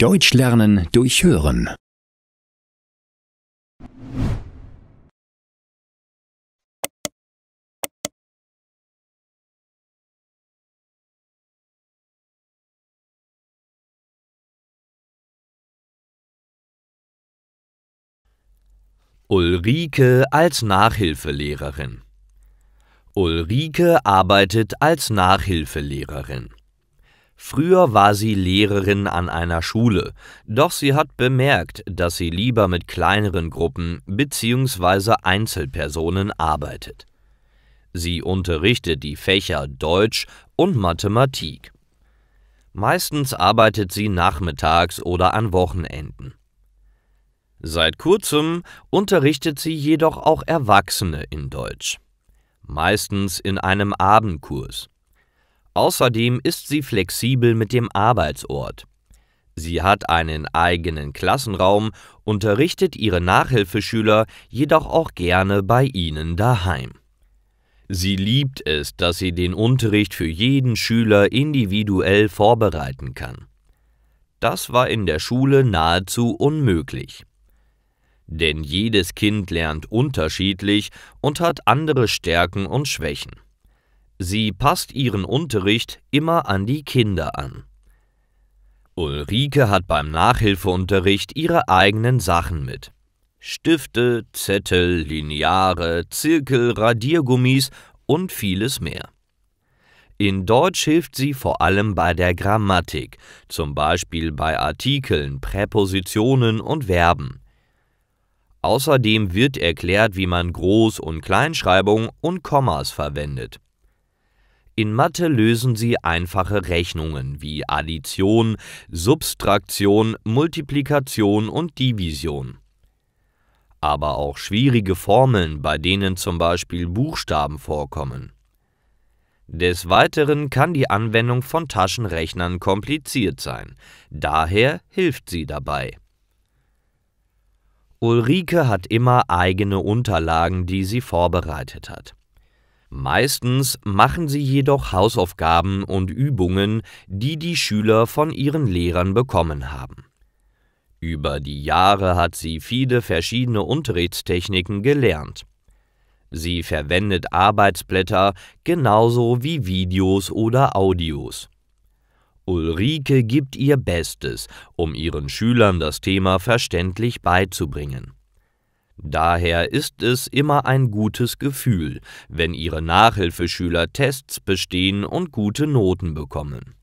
Deutsch lernen durch Hören. Ulrike als Nachhilfelehrerin. Ulrike arbeitet als Nachhilfelehrerin. Früher war sie Lehrerin an einer Schule, doch sie hat bemerkt, dass sie lieber mit kleineren Gruppen bzw. Einzelpersonen arbeitet. Sie unterrichtet die Fächer Deutsch und Mathematik. Meistens arbeitet sie nachmittags oder an Wochenenden. Seit kurzem unterrichtet sie jedoch auch Erwachsene in Deutsch, meistens in einem Abendkurs. Außerdem ist sie flexibel mit dem Arbeitsort. Sie hat einen eigenen Klassenraum, unterrichtet ihre Nachhilfeschüler jedoch auch gerne bei ihnen daheim. Sie liebt es, dass sie den Unterricht für jeden Schüler individuell vorbereiten kann. Das war in der Schule nahezu unmöglich. Denn jedes Kind lernt unterschiedlich und hat andere Stärken und Schwächen. Sie passt ihren Unterricht immer an die Kinder an. Ulrike hat beim Nachhilfeunterricht ihre eigenen Sachen mit. Stifte, Zettel, Lineare, Zirkel, Radiergummis und vieles mehr. In Deutsch hilft sie vor allem bei der Grammatik, zum Beispiel bei Artikeln, Präpositionen und Verben. Außerdem wird erklärt, wie man Groß- und Kleinschreibung und Kommas verwendet. In Mathe lösen sie einfache Rechnungen wie Addition, Subtraktion, Multiplikation und Division. Aber auch schwierige Formeln, bei denen zum Beispiel Buchstaben vorkommen. Des Weiteren kann die Anwendung von Taschenrechnern kompliziert sein, daher hilft sie dabei. Ulrike hat immer eigene Unterlagen, die sie vorbereitet hat. Meistens machen sie jedoch Hausaufgaben und Übungen, die die Schüler von ihren Lehrern bekommen haben. Über die Jahre hat sie viele verschiedene Unterrichtstechniken gelernt. Sie verwendet Arbeitsblätter genauso wie Videos oder Audios. Ulrike gibt ihr Bestes, um ihren Schülern das Thema verständlich beizubringen. Daher ist es immer ein gutes Gefühl, wenn Ihre Nachhilfeschüler Tests bestehen und gute Noten bekommen.